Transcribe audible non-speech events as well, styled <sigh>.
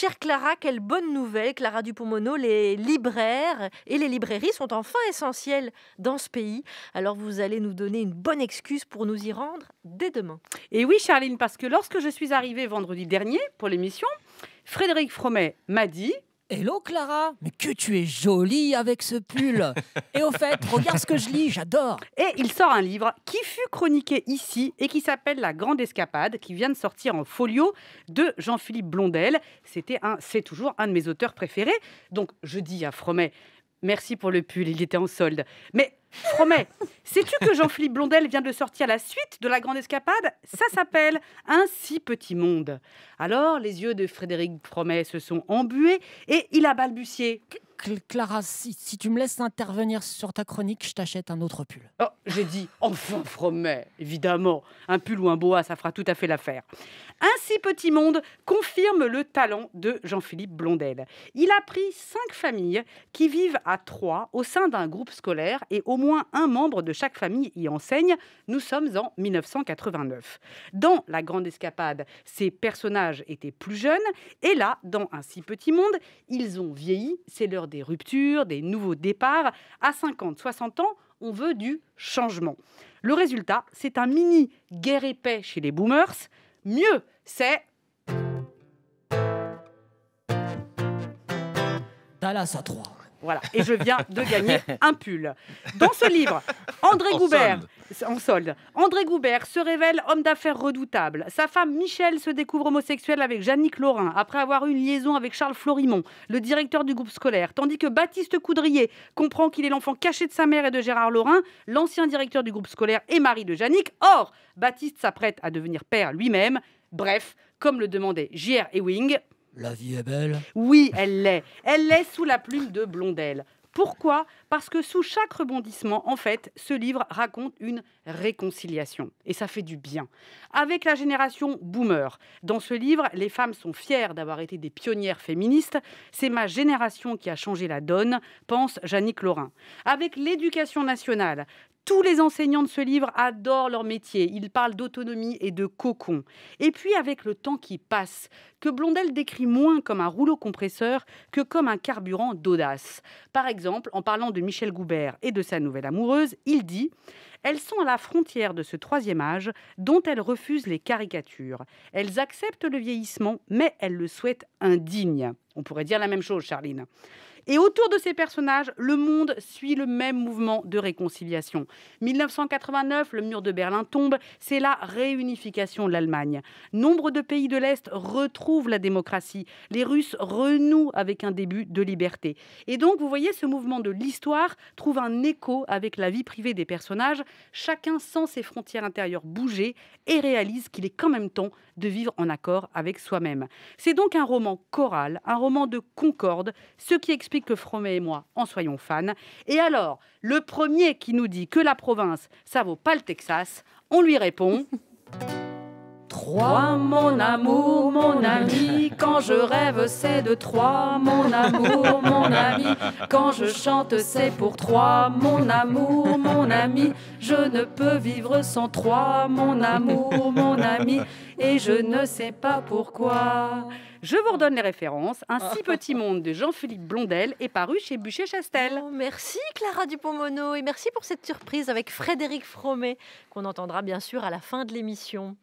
Chère Clara, quelle bonne nouvelle, Clara dupont les libraires et les librairies sont enfin essentiels dans ce pays. Alors vous allez nous donner une bonne excuse pour nous y rendre dès demain. Et oui, Charline, parce que lorsque je suis arrivée vendredi dernier pour l'émission, Frédéric Fromet m'a dit Hello Clara, mais que tu es jolie avec ce pull. et au fait, regarde ce que je lis, j'adore. Et il sort un livre qui fut chroniqué ici et qui s'appelle La Grande Escapade, qui vient de sortir en folio de Jean-Philippe Blondel. C'était un, c'est toujours un de mes auteurs préférés. Donc je dis à Fromet, merci pour le pull, il était en solde. Mais Fromet, Sais-tu que Jean-Philippe Blondel vient de sortir la suite de La Grande Escapade Ça s'appelle Un si petit monde. Alors, les yeux de Frédéric Fromet se sont embués et il a balbutié. Clara, si, tu me laisses intervenir sur ta chronique, je t'achète un autre pull. Oh, j'ai dit enfin Fromet, évidemment. Un pull ou un boa, ça fera tout à fait l'affaire. Ainsi, petit monde confirme le talent de Jean-Philippe Blondel. Il a pris cinq familles qui vivent à trois au sein d'un groupe scolaire et au moins un membre de chaque famille y enseigne. Nous sommes en 1989. Dans La Grande Escapade, ces personnages étaient plus jeunes et là, dans Un si petit monde, ils ont vieilli. C'est leur des ruptures, des nouveaux départs. À 50, 60 ans, on veut du changement. Le résultat, c'est un mini guerre épais chez les boomers. Mieux, c'est Dallas à 3. Voilà. Et je viens de <laughs> gagner un pull. Dans ce livre, André Goubert, en solde, André Goubert se révèle homme d'affaires redoutable. Sa femme Michelle se découvre homosexuelle avec Jannick Laurin après avoir eu une liaison avec Charles Florimont, le directeur du groupe scolaire. Tandis que Baptiste Coudrier comprend qu'il est l'enfant caché de sa mère et de Gérard Laurin, l'ancien directeur du groupe scolaire et mari de Jannick. Or, Baptiste s'apprête à devenir père lui-même. Bref, comme le demandait J.R. Ewing, la vie est belle Oui, elle l'est. Elle l'est sous la plume de Blondel. Pourquoi Parce que sous chaque rebondissement, en fait, ce livre raconte une réconciliation. Et ça fait du bien. Avec la génération boomer, dans ce livre, les femmes sont fières d'avoir été des pionnières féministes. C'est ma génération qui a changé la donne, pense Jannick Laurin. Avec l'éducation nationale, tous les enseignants de ce livre adorent leur métier. Ils parlent d'autonomie et de cocon. Et puis, avec le temps qui passe, que Blondel décrit moins comme un rouleau compresseur que comme un carburant d'audace. Par exemple, en parlant de Michel Goubert et de sa nouvelle amoureuse, il dit Elles sont à la frontière de ce troisième âge dont elles refusent les caricatures. Elles acceptent le vieillissement, mais elles le souhaitent indigne. On pourrait dire la même chose, Charline. Et autour de ces personnages, le monde suit le même mouvement de réconciliation. 1989, le mur de Berlin tombe, c'est la réunification de l'Allemagne. Nombre de pays de l'Est retrouvent la démocratie. Les Russes renouent avec un début de liberté. Et donc, vous voyez, ce mouvement de l'histoire trouve un écho avec la vie privée des personnages. Chacun sent ses frontières intérieures bouger et réalise qu'il est quand même temps de vivre en accord avec soi-même. C'est donc un roman choral, un roman de concorde, ce qui explique que Fromet et moi en soyons fans. Et alors, le premier qui nous dit que la province, ça vaut pas le Texas, on lui répond <laughs> mon amour, mon ami, quand je rêve, c'est de trois. Mon amour, mon ami, quand je chante, c'est pour trois. Mon amour, mon ami, je ne peux vivre sans trois. Mon amour, mon ami, et je ne sais pas pourquoi. Je vous redonne les références. Un si petit monde de Jean-Philippe Blondel est paru chez Bûcher-Chastel. Oh, merci Clara Dupont-Mono et merci pour cette surprise avec Frédéric Fromet qu'on entendra bien sûr à la fin de l'émission.